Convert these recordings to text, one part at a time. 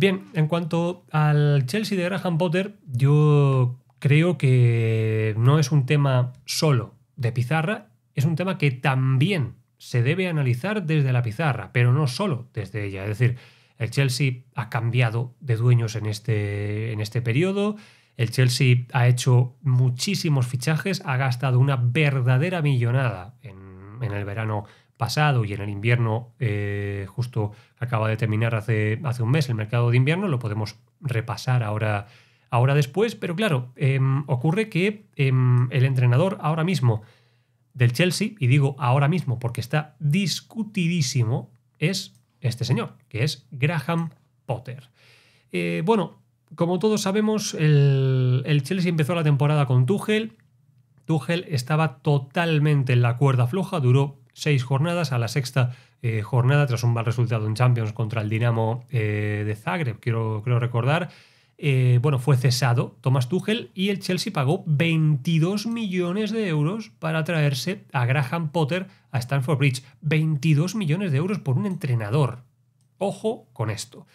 Bien, en cuanto al Chelsea de Graham Potter, yo creo que no es un tema solo de pizarra, es un tema que también se debe analizar desde la pizarra, pero no solo desde ella. Es decir, el Chelsea ha cambiado de dueños en este, en este periodo, el Chelsea ha hecho muchísimos fichajes, ha gastado una verdadera millonada en, en el verano pasado y en el invierno eh, justo acaba de terminar hace, hace un mes el mercado de invierno, lo podemos repasar ahora, ahora después, pero claro, em, ocurre que em, el entrenador ahora mismo del Chelsea, y digo ahora mismo porque está discutidísimo, es este señor, que es Graham Potter. Eh, bueno, como todos sabemos, el, el Chelsea empezó la temporada con Tuchel, Tuchel estaba totalmente en la cuerda floja, duró seis jornadas, a la sexta eh, jornada, tras un mal resultado en Champions contra el Dinamo eh, de Zagreb, quiero, recordar. Eh, bueno, fue cesado Thomas Tuchel y el Chelsea pagó 22 millones de euros para traerse a Graham Potter a Stanford Bridge. 22 millones de euros por un entrenador. Ojo con esto.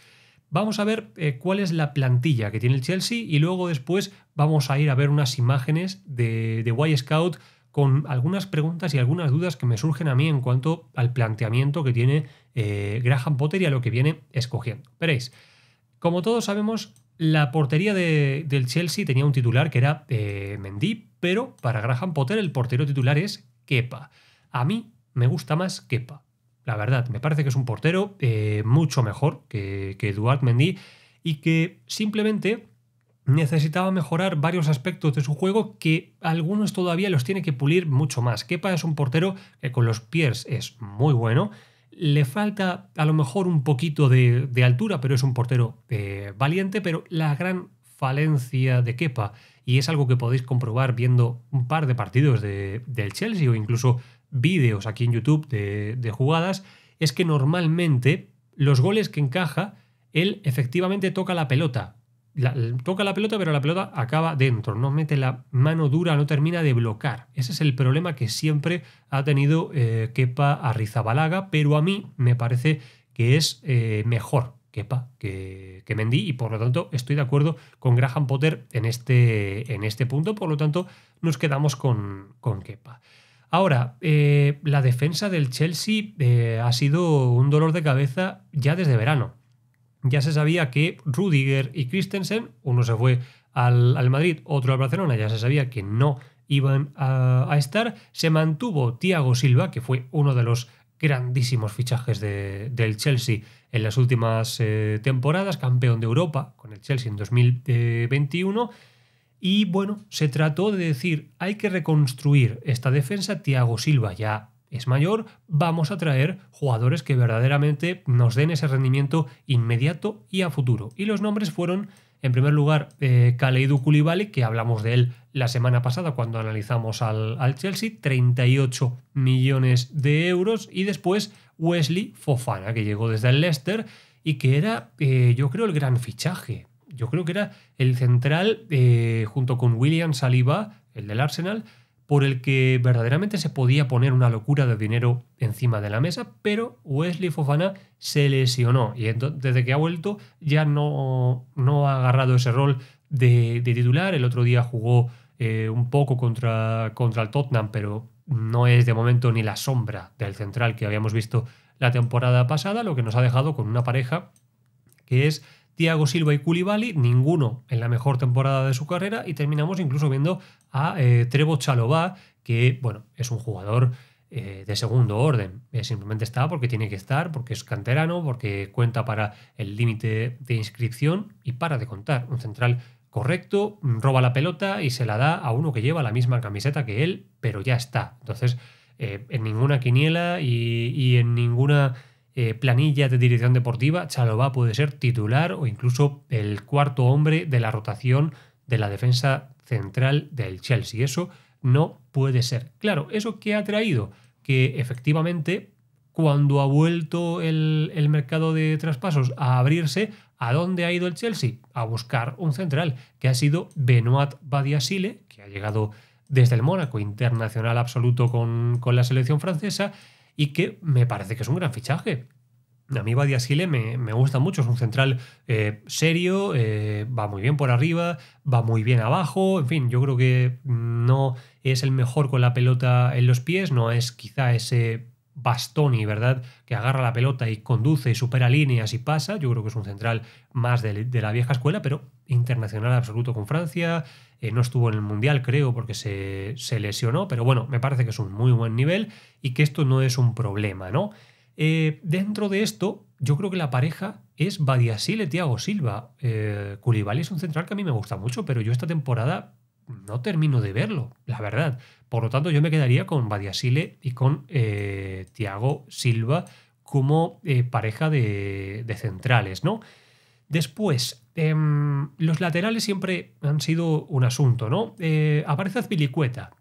Vamos a ver cuál es la plantilla que tiene el Chelsea y luego después vamos a ir a ver unas imágenes de, de Y Scout con algunas preguntas y algunas dudas que me surgen a mí en cuanto al planteamiento que tiene eh, Graham Potter y a lo que viene escogiendo. Veréis, como todos sabemos, la portería de, del Chelsea tenía un titular que era eh, Mendy, pero para Graham Potter el portero titular es Kepa. A mí me gusta más Kepa. La verdad, me parece que es un portero eh, mucho mejor que, que Duarte Mendy y que simplemente necesitaba mejorar varios aspectos de su juego que algunos todavía los tiene que pulir mucho más. Kepa es un portero que con los pies es muy bueno. Le falta a lo mejor un poquito de, altura, pero es un portero eh, valiente. Pero la gran falencia de Kepa, y es algo que podéis comprobar viendo un par de partidos de, del Chelsea o incluso vídeos aquí en YouTube de jugadas, es que normalmente los goles que encaja, él efectivamente toca la pelota, toca la pelota, pero la pelota acaba dentro, no mete la mano dura, no termina de bloquear. Ese es el problema que siempre ha tenido Kepa eh, Kepa Arrizabalaga, pero a mí me parece que es eh, mejor Kepa que, Mendy y por lo tanto estoy de acuerdo con Graham Potter en este, en este punto, por lo tanto nos quedamos con, con Kepa. Ahora, eh, la defensa del Chelsea ha sido un dolor de cabeza ya desde verano ya se sabía que Rudiger y Christensen, uno se fue al, Madrid, otro al Barcelona, ya se sabía que no iban a, estar. Se mantuvo Thiago Silva, que fue uno de los grandísimos fichajes del Chelsea en las últimas eh, temporadas, campeón de Europa con el Chelsea en 2021. Y bueno, se trató de decir, hay que reconstruir esta defensa. Thiago Silva ya es mayor, vamos a traer jugadores que verdaderamente nos den ese rendimiento inmediato y a futuro. Y los nombres fueron, en primer lugar, eh, Kaleidu que hablamos de él la semana pasada cuando analizamos al, Chelsea, 38 millones de euros, y después Wesley Fofana, que llegó desde el Leicester y que era, eh, yo creo, el gran fichaje. Yo creo que era el central, eh, junto con William Saliba, el del Arsenal, por el que verdaderamente se podía poner una locura de dinero encima de la mesa, pero Wesley Fofana se lesionó y desde que ha vuelto ya no, no ha agarrado ese rol de, titular. El otro día jugó eh, un poco contra, contra el Tottenham, pero no es de momento ni la sombra del central que habíamos visto la temporada pasada, lo que nos ha dejado con una pareja que es Tiago Silva y Koulibaly, ninguno en la mejor temporada de su carrera, y terminamos incluso viendo a eh, Trevo Chalobá, que bueno, es un jugador eh, de segundo orden, eh, simplemente está porque tiene que estar, porque es canterano, porque cuenta para el límite de inscripción y para de contar. Un central correcto, mm, roba la pelota y se la da a uno que lleva la misma camiseta que él, pero ya está. Entonces, en ninguna quiniela y en ninguna eh, planilla de dirección deportiva, Chalova puede ser titular o incluso el cuarto hombre de la rotación de la defensa central del Chelsea. Eso no puede ser. Claro, ¿eso que ha traído? Que efectivamente, cuando ha vuelto el, mercado de traspasos a abrirse, ¿a dónde ha ido el Chelsea? A buscar un central, que ha sido Benoit Badiasile, que ha llegado desde el Mónaco, internacional absoluto con, con la selección francesa, y que me parece que es un gran fichaje. A mí Badia Sile me, gusta mucho, es un central eh, serio, eh, va muy bien por arriba, va muy bien abajo, en fin, yo creo que no es el mejor con la pelota en los pies, no es quizá ese Bastoni, ¿verdad? Que agarra la pelota y conduce y supera líneas y pasa. Yo creo que es un central más de, la vieja escuela, pero internacional absoluto con Francia. Eh, no estuvo en el Mundial, creo, porque se, lesionó, pero bueno, me parece que es un muy buen nivel y que esto no es un problema, ¿no? Eh, dentro de esto, yo creo que la pareja es Badiasile Tiago Silva. Eh, es un central que a mí me gusta mucho, pero yo esta temporada no termino de verlo, la verdad. Por lo tanto, yo me quedaría con Badiasile y con Tiago eh, Thiago Silva como eh, pareja de, centrales, ¿no? Después, em, los laterales siempre han sido un asunto, ¿no? Eh, aparece Azpilicueta,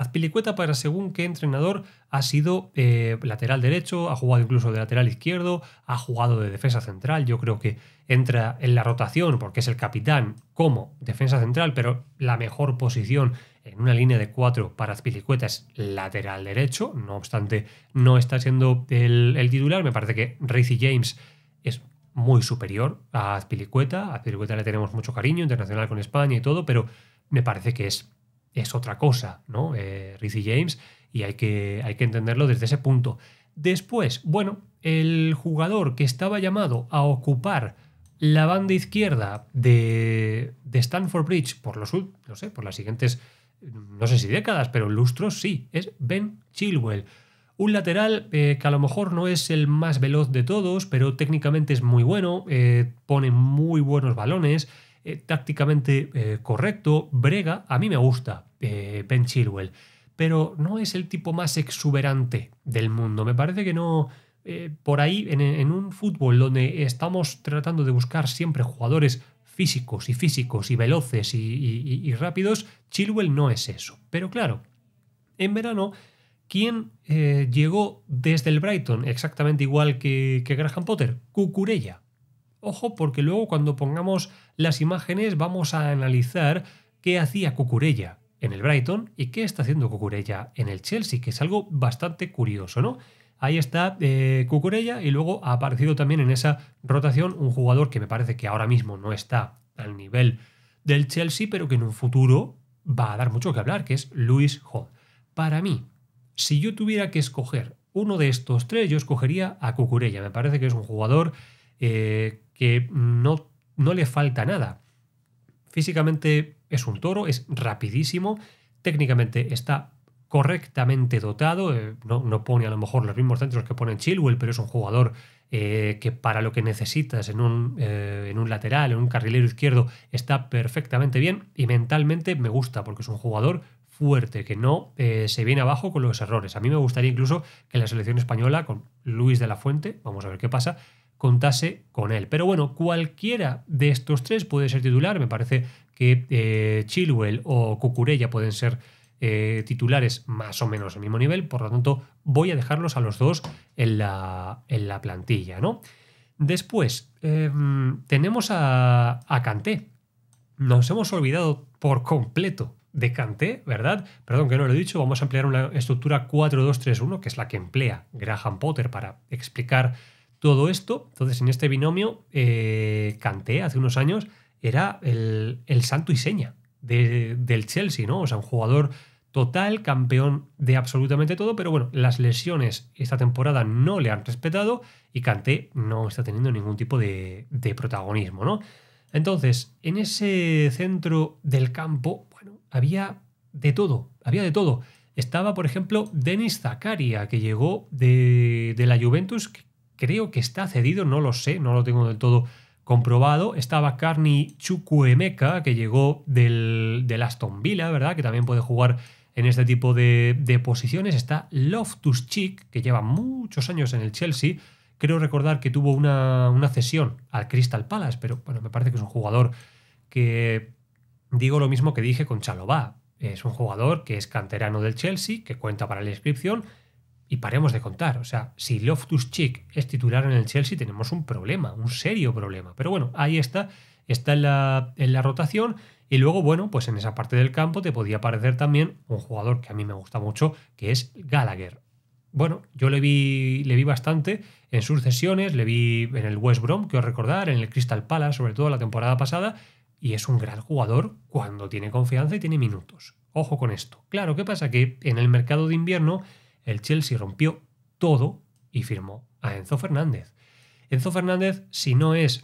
Azpilicueta para según qué entrenador ha sido eh, lateral derecho, ha jugado incluso de lateral izquierdo, ha jugado de defensa central. Yo creo que entra en la rotación porque es el capitán como defensa central, pero la mejor posición en una línea de cuatro para Azpilicueta es lateral derecho. No obstante, no está siendo el, titular. Me parece que Racy James es muy superior a Azpilicueta. A Azpilicueta le tenemos mucho cariño, internacional con España y todo, pero me parece que es es otra cosa, ¿no? Eh, Rizzy James, y hay que, hay que entenderlo desde ese punto. Después, bueno, el jugador que estaba llamado a ocupar la banda izquierda de, de Stanford Bridge por los, no sé, por las siguientes, no sé si décadas, pero lustros sí, es Ben Chilwell. Un lateral eh, que a lo mejor no es el más veloz de todos, pero técnicamente es muy bueno, eh, pone muy buenos balones, eh, tácticamente eh, correcto, brega, a mí me gusta eh, Ben Chilwell, pero no es el tipo más exuberante del mundo. Me parece que no... por ahí, en, un fútbol donde estamos tratando de buscar siempre jugadores físicos y físicos y veloces y, rápidos, Chilwell no es eso. Pero claro, en verano, ¿quién llegó desde el Brighton exactamente igual que, que Graham Potter? Cucurella. Ojo porque luego cuando pongamos las imágenes vamos a analizar qué hacía Cucurella en el Brighton y qué está haciendo Cucurella en el Chelsea, que es algo bastante curioso, ¿no? Ahí está eh, Cucurella y luego ha aparecido también en esa rotación un jugador que me parece que ahora mismo no está al nivel del Chelsea, pero que en un futuro va a dar mucho que hablar, que es Luis Ho. Para mí, si yo tuviera que escoger uno de estos tres, yo escogería a Cucurella. Me parece que es un jugador eh, que no, no le falta nada. Físicamente es un toro, es rapidísimo, técnicamente está correctamente dotado, eh, no, pone a lo mejor los mismos centros que pone Chilwell, pero es un jugador eh, que para lo que necesitas en eh, en un lateral, en un carrilero izquierdo, está perfectamente bien y mentalmente me gusta porque es un jugador fuerte, que no se viene abajo con los errores. A mí me gustaría incluso que la selección española, con Luis de la Fuente, vamos a ver qué pasa, contase con él. Pero bueno, cualquiera de estos tres puede ser titular. Me parece que eh, Chilwell o Cucurella pueden ser eh, titulares más o menos al mismo nivel. Por lo tanto, voy a dejarlos a los dos en la, en la plantilla, ¿no? Después, em, tenemos a, a Kanté. Nos hemos olvidado por completo de Kanté, ¿verdad? Perdón que no lo he dicho, vamos a emplear una estructura 4-2-3-1, que es la que emplea Graham Potter para explicar todo esto, entonces en este binomio, eh, Kanté hace unos años era el, santo y seña del Chelsea, ¿no? O sea, un jugador total, campeón de absolutamente todo, pero bueno, las lesiones esta temporada no le han respetado y Kanté no está teniendo ningún tipo de, protagonismo, ¿no? Entonces, en ese centro del campo, bueno, había de todo, había de todo. Estaba, por ejemplo, Denis Zakaria, que llegó de, de la Juventus, que creo que está cedido, no lo sé, no lo tengo del todo comprobado. Estaba Carney Chukwuemeka, que llegó del, del, Aston Villa, ¿verdad? Que también puede jugar en este tipo de, posiciones. Está Loftus chick que lleva muchos años en el Chelsea. Creo recordar que tuvo una, una cesión al Crystal Palace, pero bueno, me parece que es un jugador que digo lo mismo que dije con Chalobah. Es un jugador que es canterano del Chelsea, que cuenta para la inscripción y paremos de contar. O sea, si Loftus Chick es titular en el Chelsea, tenemos un problema, un serio problema. Pero bueno, ahí está, está en la, rotación. Y luego, bueno, pues en esa parte del campo te podía aparecer también un jugador que a mí me gusta mucho, que es Gallagher. Bueno, yo le vi, le vi bastante en sus sesiones, le vi en el West Brom, que os recordar, en el Crystal Palace, sobre todo la temporada pasada, y es un gran jugador cuando tiene confianza y tiene minutos. Ojo con esto. Claro, ¿qué pasa? Que en el mercado de invierno el Chelsea rompió todo y firmó a Enzo Fernández. Enzo Fernández, si no es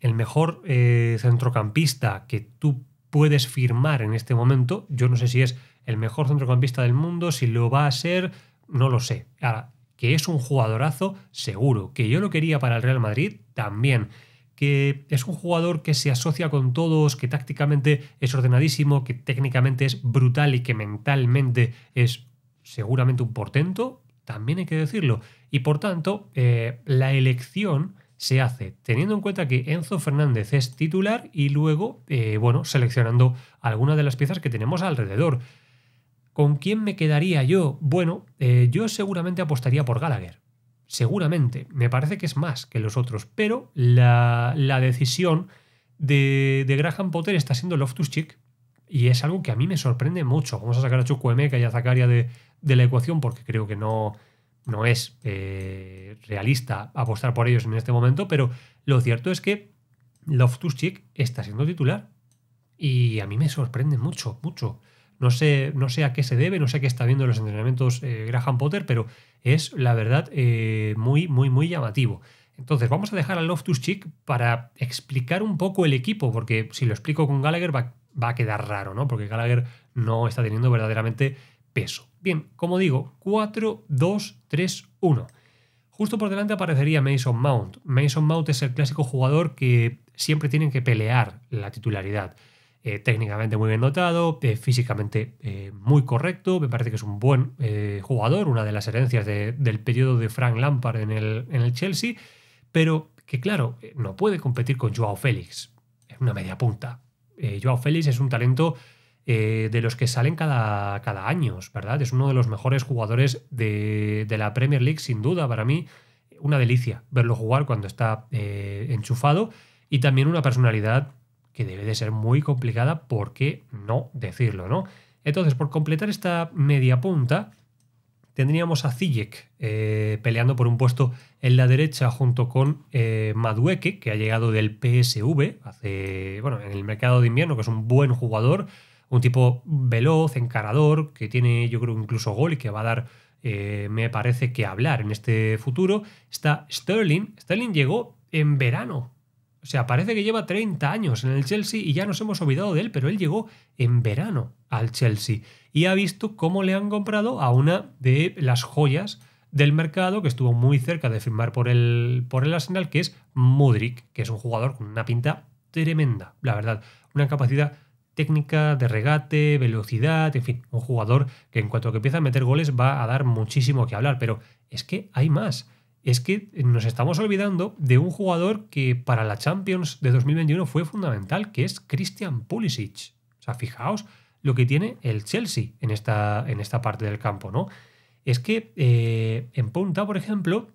el mejor eh, centrocampista que tú puedes firmar en este momento, yo no sé si es el mejor centrocampista del mundo, si lo va a ser, no lo sé. Ahora, que es un jugadorazo, seguro. Que yo lo quería para el Real Madrid, también. Que es un jugador que se asocia con todos, que tácticamente es ordenadísimo, que técnicamente es brutal y que mentalmente es seguramente un portento, también hay que decirlo. Y por tanto, eh, la elección se hace teniendo en cuenta que Enzo Fernández es titular y luego, eh, bueno, seleccionando algunas de las piezas que tenemos alrededor. ¿Con quién me quedaría yo? Bueno, eh, yo seguramente apostaría por Gallagher. Seguramente. Me parece que es más que los otros. Pero la, la decisión de, de, Graham Potter está siendo Loftus Chick. Y es algo que a mí me sorprende mucho. Vamos a sacar a Chukwuemeka y a Zacaria de, de la ecuación porque creo que no, no es eh, realista apostar por ellos en este momento, pero lo cierto es que Loftus Chick está siendo titular y a mí me sorprende mucho, mucho. No sé, no sé a qué se debe, no sé qué está viendo en los entrenamientos eh, Graham Potter, pero es la verdad eh, muy, muy, muy llamativo. Entonces, vamos a dejar a Loftus Chick para explicar un poco el equipo, porque si lo explico con Gallagher va va a quedar raro, ¿no? Porque Gallagher no está teniendo verdaderamente peso. Bien, como digo, 4, 2, 3, 1. Justo por delante aparecería Mason Mount. Mason Mount es el clásico jugador que siempre tienen que pelear la titularidad. Eh, técnicamente muy bien dotado, eh, físicamente eh, muy correcto, me parece que es un buen jugador, una de las herencias del periodo de Frank Lampard en el, en el Chelsea, pero que claro, no puede competir con Joao Félix, es una media punta, eh, Joao Félix es un talento eh, de los que salen cada, cada año, ¿verdad? Es uno de los mejores jugadores de, la Premier League, sin duda, para mí. Una delicia verlo jugar cuando está eh, enchufado y también una personalidad que debe de ser muy complicada, ¿por qué no decirlo, no? Entonces, por completar esta media punta, Tendríamos a Zijek eh, peleando por un puesto en la derecha junto con Madueque, eh, Madueke, que ha llegado del PSV hace, bueno, en el mercado de invierno, que es un buen jugador, un tipo veloz, encarador, que tiene yo creo incluso gol y que va a dar, eh, me parece que hablar en este futuro. Está Sterling, Sterling llegó en verano o sea, parece que lleva 30 años en el Chelsea y ya nos hemos olvidado de él, pero él llegó en verano al Chelsea y ha visto cómo le han comprado a una de las joyas del mercado que estuvo muy cerca de firmar por el, por el Arsenal, que es Mudrik, que es un jugador con una pinta tremenda, la verdad. Una capacidad técnica, de regate, velocidad, en fin, un jugador que en cuanto que empieza a meter goles va a dar muchísimo que hablar, pero es que hay más es que nos estamos olvidando de un jugador que para la Champions de 2021 fue fundamental, que es Christian Pulisic. O sea, fijaos lo que tiene el Chelsea en esta, en esta parte del campo, ¿no? Es que eh, en punta, por ejemplo,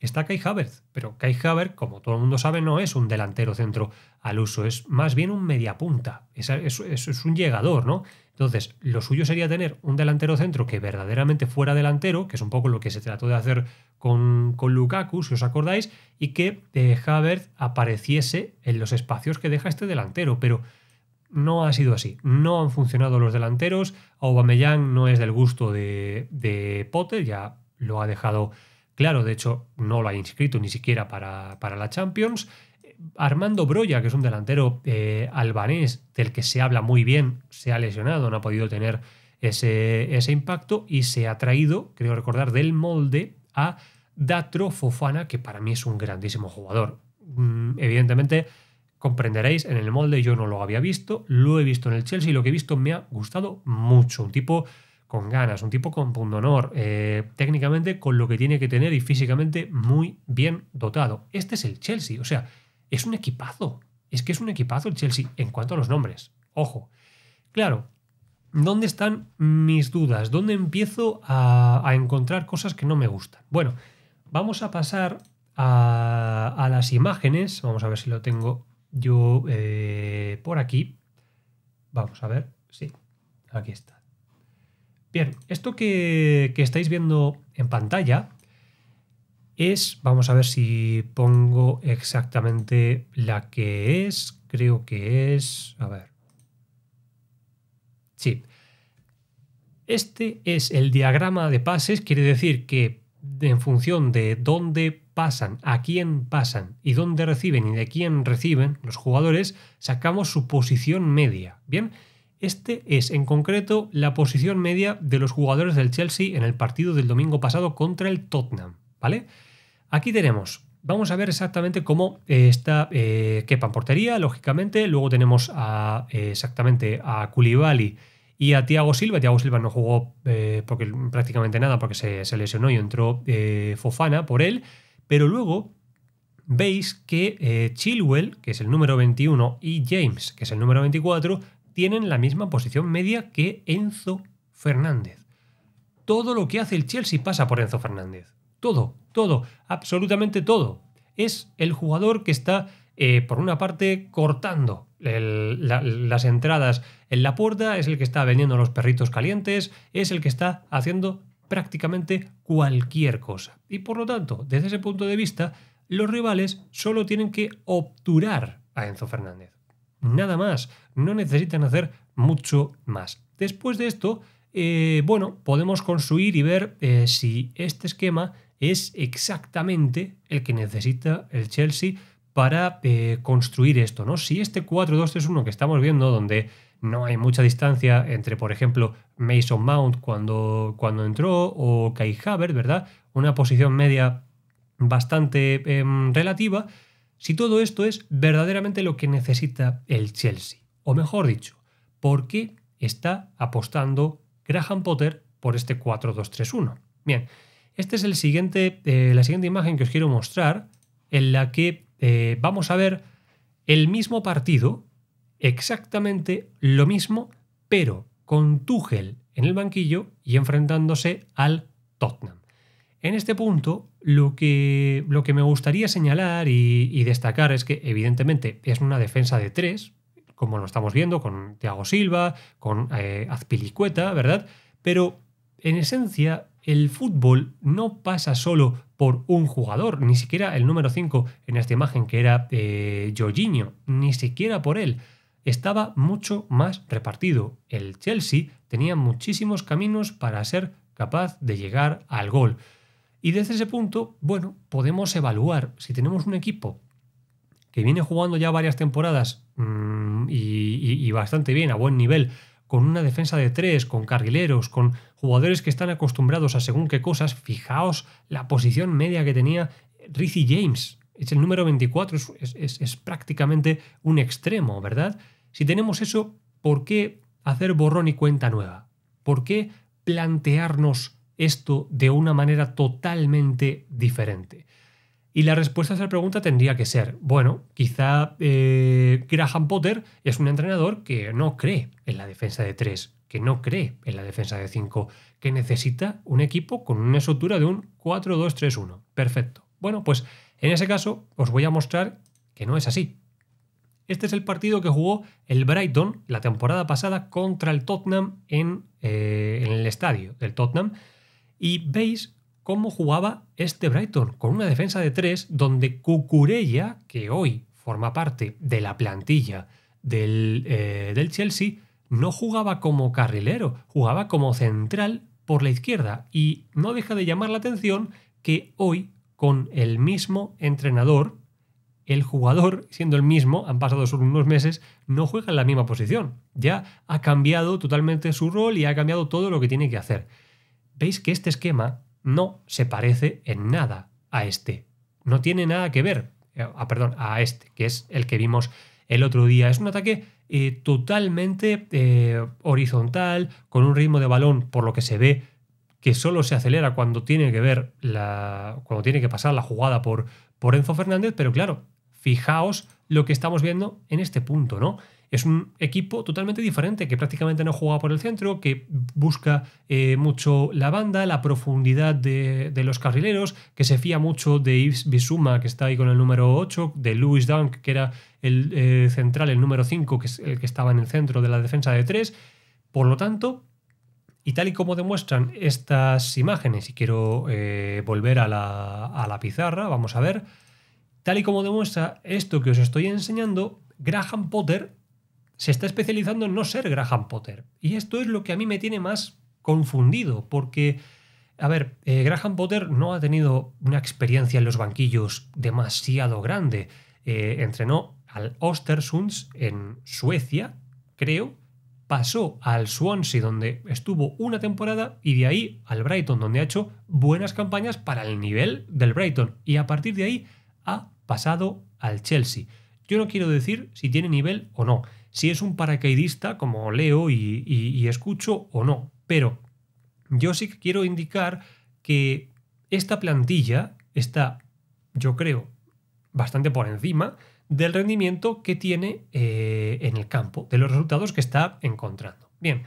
está Kai Havertz, pero Kai Havertz, como todo el mundo sabe, no es un delantero centro al uso, es más bien un mediapunta, es, es, un llegador, ¿no? Entonces, lo suyo sería tener un delantero centro que verdaderamente fuera delantero, que es un poco lo que se trató de hacer con, con Lukaku, si os acordáis, y que eh, Havertz apareciese en los espacios que deja este delantero, pero no ha sido así. No han funcionado los delanteros. Aubameyang no es del gusto de, de Potter, ya lo ha dejado claro, de hecho no lo ha inscrito ni siquiera para, para la Champions. Armando Broya, que es un delantero eh, albanés del que se habla muy bien, se ha lesionado, no ha podido tener ese, ese impacto y se ha traído, creo recordar, del molde a Datro Fofana, que para mí es un grandísimo jugador. Mm, evidentemente, comprenderéis, en el molde yo no lo había visto, lo he visto en el Chelsea y lo que he visto me ha gustado mucho. Un tipo con ganas, un tipo con pundonor, honor, eh, técnicamente con lo que tiene que tener y físicamente muy bien dotado. Este es el Chelsea, o sea, es un equipazo. Es que es un equipazo el Chelsea en cuanto a los nombres. Ojo. Claro, ¿dónde están mis dudas? ¿Dónde empiezo a, encontrar cosas que no me gustan? Bueno, vamos a pasar a, las imágenes. Vamos a ver si lo tengo yo eh, por aquí. Vamos a ver. Sí, aquí está. Bien, esto que, estáis viendo en pantalla es, vamos a ver si pongo exactamente la que es, creo que es, a ver. Sí. Este es el diagrama de pases, quiere decir que en función de dónde pasan, a quién pasan y dónde reciben y de quién reciben los jugadores, sacamos su posición media. Bien, este es en concreto la posición media de los jugadores del Chelsea en el partido del domingo pasado contra el Tottenham, ¿vale? Aquí tenemos Vamos a ver exactamente cómo eh, está eh, Kepa portería, lógicamente. Luego tenemos eh, exactamente a Koulibaly y a Thiago Silva. Thiago Silva no jugó eh, porque, prácticamente nada porque se, se lesionó y entró Fofana por él. Pero luego veis que Chilwell, que es el número 21, y James, que es el número 24, tienen la misma posición media que Enzo Fernández. Todo lo que hace el Chelsea pasa por Enzo Fernández. Todo, todo, absolutamente todo. Es el jugador que está, eh, por una parte, cortando las entradas en la puerta, es el que está vendiendo los perritos calientes, es el que está haciendo prácticamente cualquier cosa. Y por lo tanto, desde ese punto de vista, los rivales solo tienen que obturar a Enzo Fernández nada más, no necesitan hacer mucho más. Después de esto, eh, bueno, podemos construir y ver eh, si este esquema es exactamente el que necesita el Chelsea para eh, construir esto, ¿no? Si este 4-2-3-1 que estamos viendo, donde no hay mucha distancia entre, por ejemplo, Mason Mount cuando, cuando entró o Kai Havertz, ¿verdad? Una posición media bastante em, relativa, si todo esto es verdaderamente lo que necesita el Chelsea. O mejor dicho, ¿por qué está apostando Graham Potter por este 4-2-3-1? Bien, esta es el siguiente, eh, la siguiente imagen que os quiero mostrar, en la que eh, vamos a ver el mismo partido, exactamente lo mismo, pero con Tuchel en el banquillo y enfrentándose al Tottenham. En este punto, lo que, lo que me gustaría señalar y, destacar es que evidentemente es una defensa de tres, como lo estamos viendo con Thiago Silva, con eh, Azpilicueta, ¿verdad? Pero en esencia, el fútbol no pasa solo por un jugador, ni siquiera el número 5 en esta imagen que era eh, ni siquiera por él. Estaba mucho más repartido. El Chelsea tenía muchísimos caminos para ser capaz de llegar al gol. Y desde ese punto, bueno, podemos evaluar si tenemos un equipo que viene jugando ya varias temporadas mm, y, bastante bien, a buen nivel, con una defensa de tres, con carrileros, con jugadores que están acostumbrados a según qué cosas. Fijaos la posición media que tenía Rizzy James. Es el número 24, es, es, prácticamente un extremo, ¿verdad? Si tenemos eso, ¿por qué hacer borrón y cuenta nueva? ¿Por qué plantearnos esto de una manera totalmente diferente? Y la respuesta a esa pregunta tendría que ser, bueno, quizá eh, Graham Potter es un entrenador que no cree en la defensa de 3, que no cree en la defensa de 5, que necesita un equipo con una estructura de un 4-2-3-1. Perfecto. Bueno, pues en ese caso os voy a mostrar que no es así. Este es el partido que jugó el Brighton la temporada pasada contra el Tottenham en, eh, en el estadio del Tottenham y veis cómo jugaba este Brighton, con una defensa de 3 donde Cucurella, que hoy forma parte de la plantilla del, eh, del Chelsea, no jugaba como carrilero, jugaba como central por la izquierda y no deja de llamar la atención que hoy con el mismo entrenador, el jugador, siendo el mismo, han pasado solo unos meses, no juega en la misma posición. Ya ha cambiado totalmente su rol y ha cambiado todo lo que tiene que hacer veis que este esquema no se parece en nada a este. No tiene nada que ver, eh, ah, perdón, a este, que es el que vimos el otro día. Es un ataque eh, totalmente eh, horizontal, con un ritmo de balón, por lo que se ve, que solo se acelera cuando tiene que ver la. cuando tiene que pasar la jugada por, por Enzo Fernández, pero claro, fijaos lo que estamos viendo en este punto, ¿no? es un equipo totalmente diferente, que prácticamente no juega por el centro, que busca eh, mucho la banda, la profundidad de, los carrileros, que se fía mucho de Yves Bisuma, que está ahí con el número 8, de Louis Dunk, que era el eh, central, el número 5, que es el que estaba en el centro de la defensa de 3. Por lo tanto, y tal y como demuestran estas imágenes, y quiero eh, volver a la, a la pizarra, vamos a ver, tal y como demuestra esto que os estoy enseñando, Graham Potter se está especializando en no ser Graham Potter. Y esto es lo que a mí me tiene más confundido, porque, a ver, eh, Graham Potter no ha tenido una experiencia en los banquillos demasiado grande. Eh, entrenó al Ostersunds en Suecia, creo, pasó al Swansea, donde estuvo una temporada, y de ahí al Brighton, donde ha hecho buenas campañas para el nivel del Brighton. Y a partir de ahí ha pasado al Chelsea. Yo no quiero decir si tiene nivel o no si es un paracaidista como leo y, escucho o no. Pero yo sí que quiero indicar que esta plantilla está, yo creo, bastante por encima del rendimiento que tiene eh, en el campo, de los resultados que está encontrando. Bien,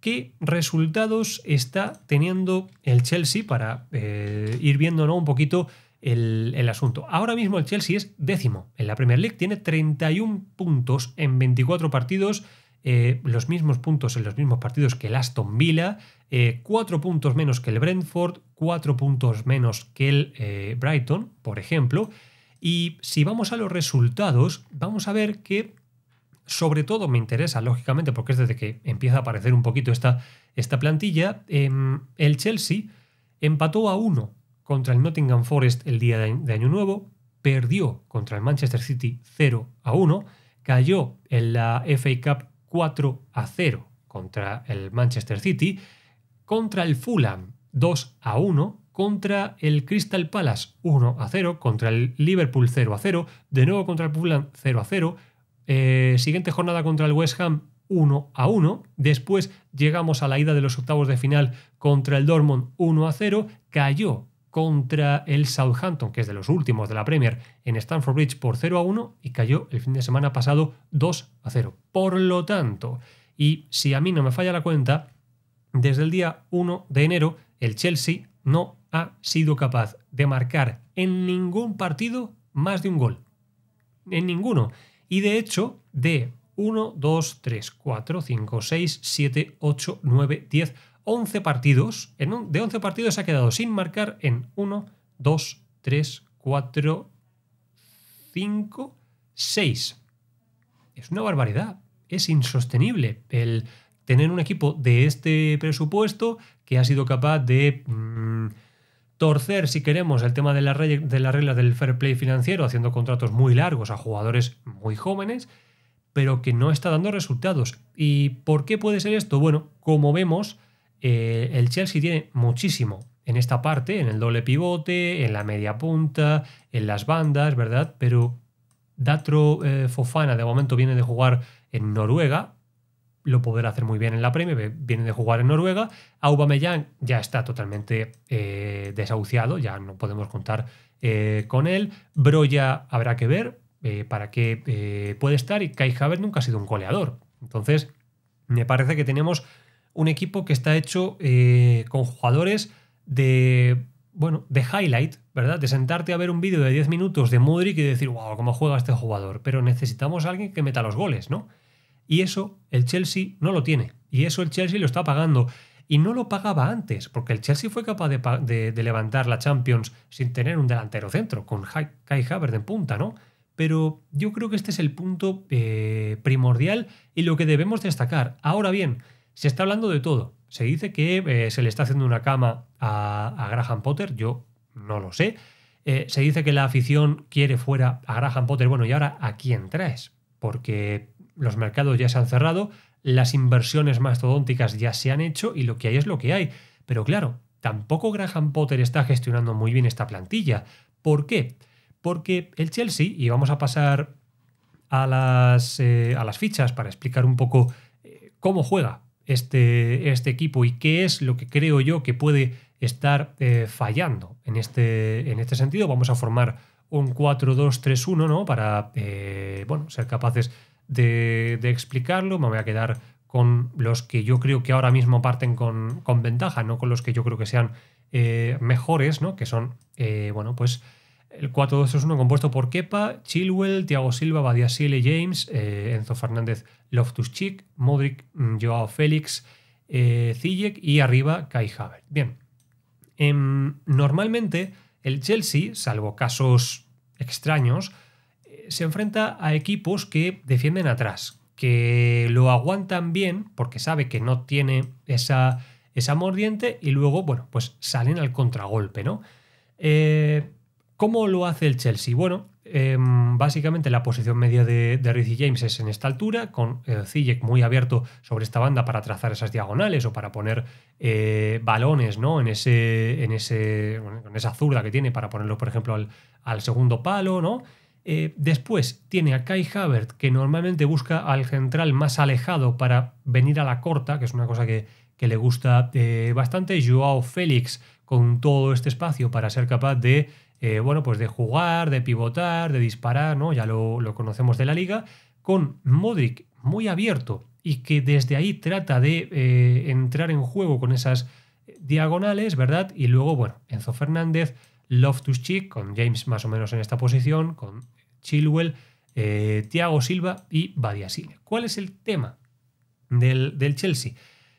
¿qué resultados está teniendo el Chelsea para eh, ir viendo ¿no? un poquito el, asunto. Ahora mismo el Chelsea es décimo en la Premier League, tiene 31 puntos en 24 partidos, eh, los mismos puntos en los mismos partidos que el Aston Villa, eh, cuatro 4 puntos menos que el Brentford, 4 puntos menos que el eh, Brighton, por ejemplo. Y si vamos a los resultados, vamos a ver que sobre todo me interesa, lógicamente, porque es desde que empieza a aparecer un poquito esta, esta plantilla, em, el Chelsea empató a 1 contra el Nottingham Forest el día de Año Nuevo, perdió contra el Manchester City 0 a 1, cayó en la FA Cup 4 a 0 contra el Manchester City, contra el Fulham 2 a 1, contra el Crystal Palace 1 a 0, contra el Liverpool 0 a 0, de nuevo contra el Fulham 0 a 0, eh, siguiente jornada contra el West Ham 1 a 1. Después llegamos a la ida de los octavos de final contra el Dortmund 1 a 0. Cayó contra el Southampton, que es de los últimos de la Premier, en Stamford Bridge por 0 a 1 y cayó el fin de semana pasado 2 a 0. Por lo tanto, y si a mí no me falla la cuenta, desde el día 1 de enero el Chelsea no ha sido capaz de marcar en ningún partido más de un gol. En ninguno. Y de hecho, de 1, 2, 3, 4, 5, 6, 7, 8, 9, 10, 11 partidos. En de 11 partidos ha quedado sin marcar en 1, 2, 3, 4, 5, 6. Es una barbaridad. Es insostenible el tener un equipo de este presupuesto que ha sido capaz de mm, torcer, si queremos, el tema de, la de las reglas del fair play financiero, haciendo contratos muy largos a jugadores muy jóvenes, pero que no está dando resultados. ¿Y por qué puede ser esto? Bueno, como vemos, eh, el Chelsea tiene muchísimo en esta parte, en el doble pivote, en la media punta, en las bandas, ¿verdad? Pero Datro eh, Fofana de momento viene de jugar en Noruega, lo podrá hacer muy bien en la Premier, viene de jugar en Noruega. Aubameyang ya está totalmente eh, desahuciado, ya no podemos contar con él. Broya habrá que ver para qué puede estar y Kai Havertz nunca ha sido un goleador. Entonces, me parece que tenemos un equipo que está hecho eh, con jugadores de, bueno, de highlight, ¿verdad? De sentarte a ver un vídeo de 10 minutos de Mudrik y decir, wow, cómo juega este jugador. Pero necesitamos a alguien que meta los goles, ¿no? Y eso el Chelsea no lo tiene. Y eso el Chelsea lo está pagando. Y no lo pagaba antes, porque el Chelsea fue capaz de, levantar la Champions sin tener un delantero centro, con Kai Havertz en punta, ¿no? Pero yo creo que este es el punto eh, primordial y lo que debemos destacar. Ahora bien, se está hablando de todo. Se dice que eh, se le está haciendo una cama a, Graham Potter, yo no lo sé. Eh, se dice que la afición quiere fuera a Graham Potter. Bueno, ¿y ahora a quién traes? Porque los mercados ya se han cerrado, las inversiones mastodónticas ya se han hecho y lo que hay es lo que hay. Pero claro, tampoco Graham Potter está gestionando muy bien esta plantilla. ¿Por qué? Porque el Chelsea, y vamos a pasar a las, eh, a las fichas para explicar un poco cómo juega, este, este equipo y qué es lo que creo yo que puede estar eh, fallando en este, en este sentido. Vamos a formar un 4-2-3-1, ¿no? Para eh, bueno, ser capaces de, explicarlo. Me voy a quedar con los que yo creo que ahora mismo parten con, con ventaja, no con los que yo creo que sean eh, mejores, ¿no? Que son, bueno, pues el 4-2-3-1 compuesto por Kepa, Chilwell, Thiago Silva, Badiasile, James, eh, Enzo Fernández, loftus chick Modric, mm, Joao Félix, eh, y arriba Kai Havertz. Bien, em, normalmente el Chelsea, salvo casos extraños, eh, se enfrenta a equipos que defienden atrás, que lo aguantan bien porque sabe que no tiene esa, esa mordiente y luego, bueno, pues salen al contragolpe, ¿no? Eh, ¿Cómo lo hace el Chelsea? Bueno, em, básicamente la posición media de, de James es en esta altura, con eh, muy abierto sobre esta banda para trazar esas diagonales o para poner eh, balones ¿no? en, ese, en, ese, esa zurda que tiene para ponerlo, por ejemplo, al, segundo palo. ¿no? Eh, después tiene a Kai Havertz, que normalmente busca al central más alejado para venir a la corta, que es una cosa que, que le gusta eh, bastante. Joao Félix con todo este espacio para ser capaz de eh, bueno, pues de jugar, de pivotar, de disparar, ¿no? Ya lo, conocemos de la liga, con Modric muy abierto y que desde ahí trata de eh, entrar en juego con esas diagonales, ¿verdad? Y luego, bueno, Enzo Fernández, Loftus Cheek, con James más o menos en esta posición, con Chilwell, Tiago eh, Thiago Silva y Badiasile. ¿Cuál es el tema del, del Chelsea?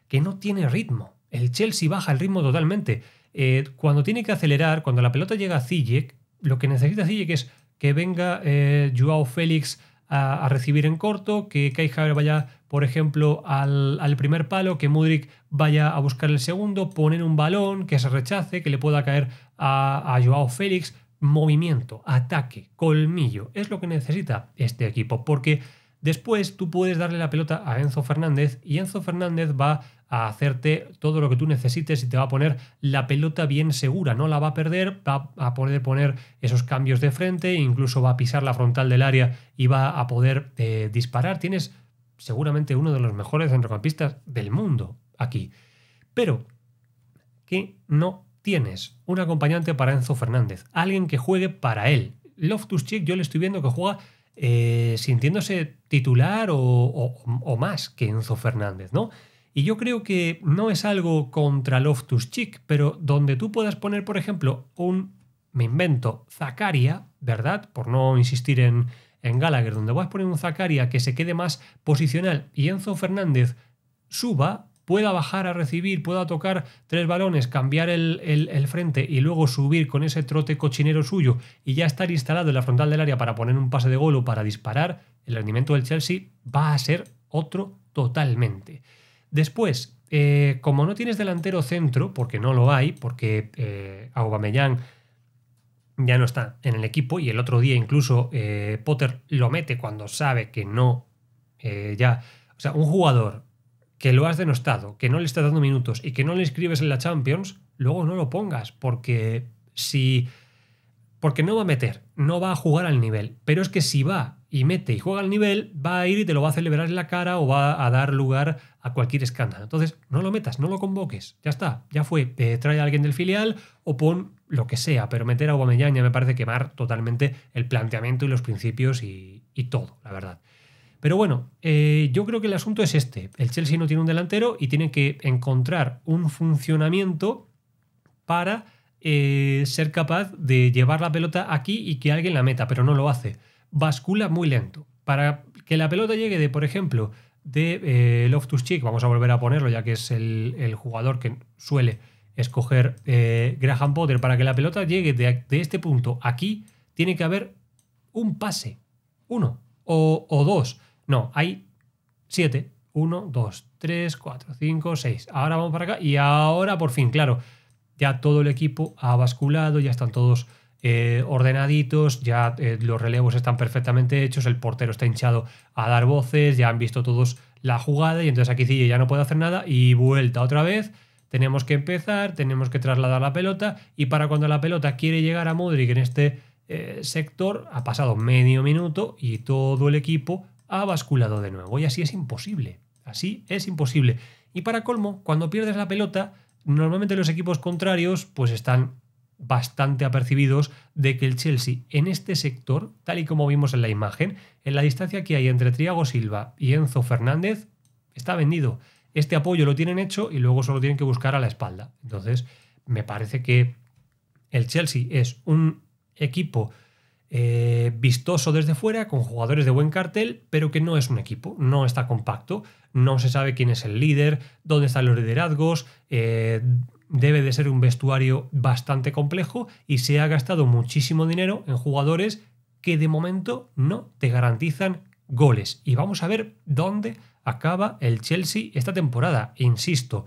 Que no tiene ritmo. El Chelsea baja el ritmo totalmente. Eh, cuando tiene que acelerar, cuando la pelota llega a Zijek, lo que necesita Ziyech es que venga eh, Joao Félix a, recibir en corto, que Kai vaya, por ejemplo, al, primer palo, que Mudrik vaya a buscar el segundo, poner un balón, que se rechace, que le pueda caer a, a Joao Félix. Movimiento, ataque, colmillo, es lo que necesita este equipo, porque Después tú puedes darle la pelota a Enzo Fernández y Enzo Fernández va a hacerte todo lo que tú necesites y te va a poner la pelota bien segura, no la va a perder, va a poder poner esos cambios de frente, incluso va a pisar la frontal del área y va a poder eh, disparar. Tienes seguramente uno de los mejores centrocampistas del mundo aquí. Pero que no tienes un acompañante para Enzo Fernández, alguien que juegue para él. Loftus Cheek yo le estoy viendo que juega eh, sintiéndose titular o, más que Enzo Fernández, ¿no? Y yo creo que no es algo contra Loftus Chick, pero donde tú puedas poner, por ejemplo, un, me invento, Zacaria, ¿verdad? Por no insistir en, en Gallagher, donde vas a poner un Zacaria que se quede más posicional y Enzo Fernández suba, pueda bajar a recibir, pueda tocar tres balones, cambiar el, frente y luego subir con ese trote cochinero suyo y ya estar instalado en la frontal del área para poner un pase de gol o para disparar, el rendimiento del Chelsea va a ser otro totalmente. Después, eh, como no tienes delantero centro, porque no lo hay, porque eh, Aubameyang ya no está en el equipo y el otro día incluso eh, Potter lo mete cuando sabe que no eh, ya. O sea, un jugador que lo has denostado, que no le estás dando minutos y que no le inscribes en la Champions, luego no lo pongas, porque si. Porque no va a meter, no va a jugar al nivel. Pero es que si va y mete y juega al nivel, va a ir y te lo va a celebrar en la cara o va a dar lugar a cualquier escándalo. Entonces, no lo metas, no lo convoques. Ya está, ya fue. Eh, trae a alguien del filial o pon lo que sea, pero meter a Aubameyang ya me parece quemar totalmente el planteamiento y los principios y todo, la verdad. Pero bueno, eh, yo creo que el asunto es este. El Chelsea no tiene un delantero y tiene que encontrar un funcionamiento para eh, ser capaz de llevar la pelota aquí y que alguien la meta, pero no lo hace. Bascula muy lento. Para que la pelota llegue de, por ejemplo, de eh, Loftus Cheek, vamos a volver a ponerlo ya que es el, jugador que suele escoger Graham Potter, para que la pelota llegue de, este punto aquí, tiene que haber un pase, uno o, o dos. No, hay siete. Uno, dos, tres, cuatro, cinco, seis. Ahora vamos para acá y ahora por fin, claro, ya todo el equipo ha basculado, ya están todos eh, ordenaditos, ya eh, los relevos están perfectamente hechos, el portero está hinchado a dar voces, ya han visto todos la jugada y entonces aquí sí ya no puede hacer nada y vuelta otra vez tenemos que empezar, tenemos que trasladar la pelota y para cuando la pelota quiere llegar a Modric en este eh, sector ha pasado medio minuto y todo el equipo ha basculado de nuevo y así es imposible. Así es imposible. Y para colmo, cuando pierdes la pelota, normalmente los equipos contrarios pues están bastante apercibidos de que el Chelsea en este sector, tal y como vimos en la imagen, en la distancia que hay entre Triago Silva y Enzo Fernández, está vendido. Este apoyo lo tienen hecho y luego solo tienen que buscar a la espalda. Entonces, me parece que el Chelsea es un equipo eh, vistoso desde fuera, con jugadores de buen cartel, pero que no es un equipo, no está compacto, no se sabe quién es el líder, dónde están los liderazgos, eh, debe de ser un vestuario bastante complejo y se ha gastado muchísimo dinero en jugadores que de momento no te garantizan goles. Y vamos a ver dónde acaba el Chelsea esta temporada, insisto.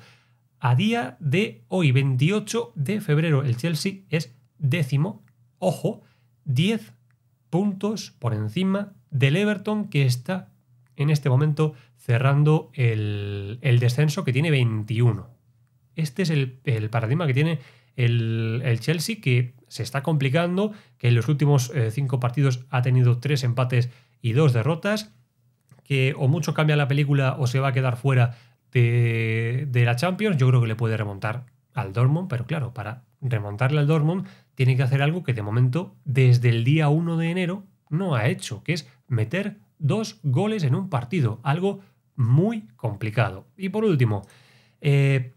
A día de hoy, 28 de febrero, el Chelsea es décimo, ojo, 10 puntos por encima del Everton que está en este momento cerrando el, descenso que tiene 21. Este es el, paradigma que tiene el, Chelsea que se está complicando, que en los últimos eh, cinco partidos ha tenido tres empates y dos derrotas, que o mucho cambia la película o se va a quedar fuera de, de la Champions. Yo creo que le puede remontar al Dortmund, pero claro, para remontarle al Dortmund tiene que hacer algo que de momento, desde el día 1 de enero, no ha hecho, que es meter dos goles en un partido, algo muy complicado. Y por último, eh,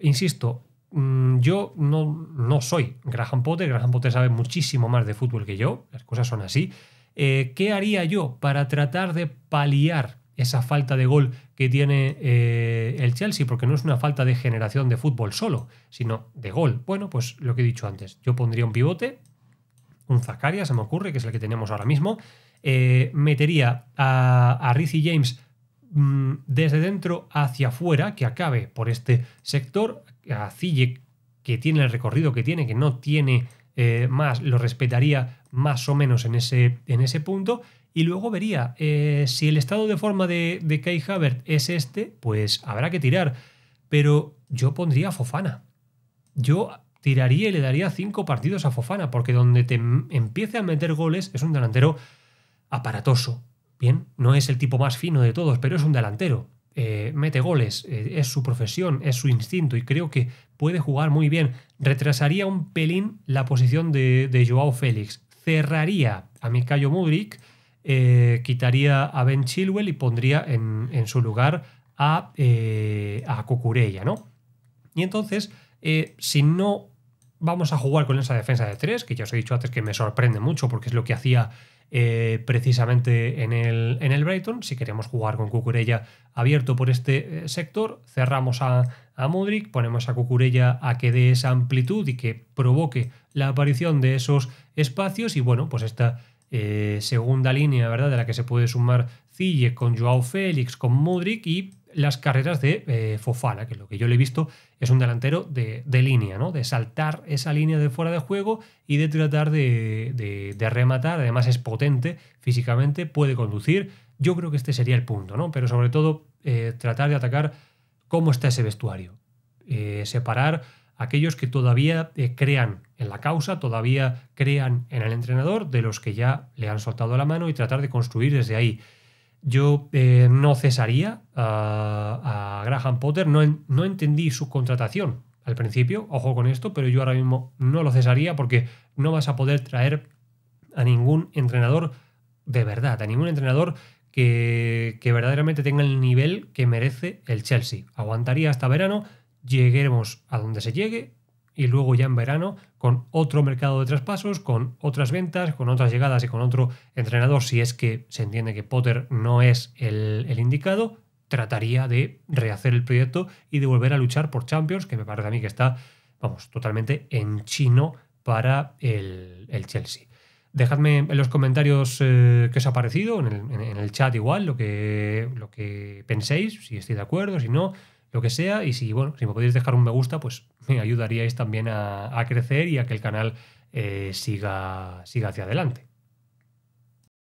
insisto, mm, yo no, soy Graham Potter, Graham Potter sabe muchísimo más de fútbol que yo, las cosas son así. Eh, ¿Qué haría yo para tratar de paliar esa falta de gol que tiene eh, el Chelsea, porque no es una falta de generación de fútbol solo, sino de gol. Bueno, pues lo que he dicho antes, yo pondría un pivote, un Zakaria, se me ocurre, que es el que tenemos ahora mismo, eh, metería a, a James mm, desde dentro hacia afuera, que acabe por este sector, a Zille, que tiene el recorrido que tiene, que no tiene eh, más, lo respetaría más o menos en ese, en ese punto, y luego vería eh, si el estado de forma de, Kai Havertz es este, pues habrá que tirar. Pero yo pondría a Fofana. Yo tiraría y le daría cinco partidos a Fofana, porque donde te em, empiece a meter goles es un delantero aparatoso. Bien, no es el tipo más fino de todos, pero es un delantero. Eh, mete goles, eh, es su profesión, es su instinto y creo que puede jugar muy bien. Retrasaría un pelín la posición de, de Joao Félix. Cerraría a Mikayo Mudrik eh, quitaría a Ben Chilwell y pondría en, su lugar eh, a, Cucurella, ¿no? Y entonces, eh, si no vamos a jugar con esa defensa de tres, que ya os he dicho antes que me sorprende mucho porque es lo que hacía precisamente en el, en el Brighton. Si queremos jugar con Cucurella abierto por este sector, cerramos a, a ponemos a Cucurella a que dé esa amplitud y que provoque la aparición de esos espacios. Y bueno, pues esta eh, segunda línea, ¿verdad? De la que se puede sumar Cille con Joao Félix, con Modric y las carreras de Fofala, eh, Fofana, que lo que yo le he visto es un delantero de, línea, ¿no? De saltar esa línea de fuera de juego y de tratar de, rematar. Además es potente físicamente, puede conducir. Yo creo que este sería el punto, ¿no? Pero sobre todo eh, tratar de atacar cómo está ese vestuario. separar aquellos que todavía eh, crean en la causa, todavía crean en el entrenador, de los que ya le han soltado la mano y tratar de construir desde ahí. Yo eh, no cesaría a, Graham Potter, no, no entendí su contratación al principio, ojo con esto, pero yo ahora mismo no lo cesaría porque no vas a poder traer a ningún entrenador de verdad, a ningún entrenador que, que verdaderamente tenga el nivel que merece el Chelsea. Aguantaría hasta verano lleguemos a donde se llegue y luego ya en verano con otro mercado de traspasos, con otras ventas, con otras llegadas y con otro entrenador, si es que se entiende que Potter no es el, indicado, trataría de rehacer el proyecto y de volver a luchar por Champions, que me parece a mí que está, vamos, totalmente en chino para el, el Chelsea. Dejadme en los comentarios que eh, qué os ha parecido, en el, en el, chat igual, lo que, lo que penséis, si estoy de acuerdo, si no lo que sea. Y si, bueno, si me podéis dejar un me gusta, pues me ayudaríais también a, crecer y a que el canal eh, siga, siga hacia adelante.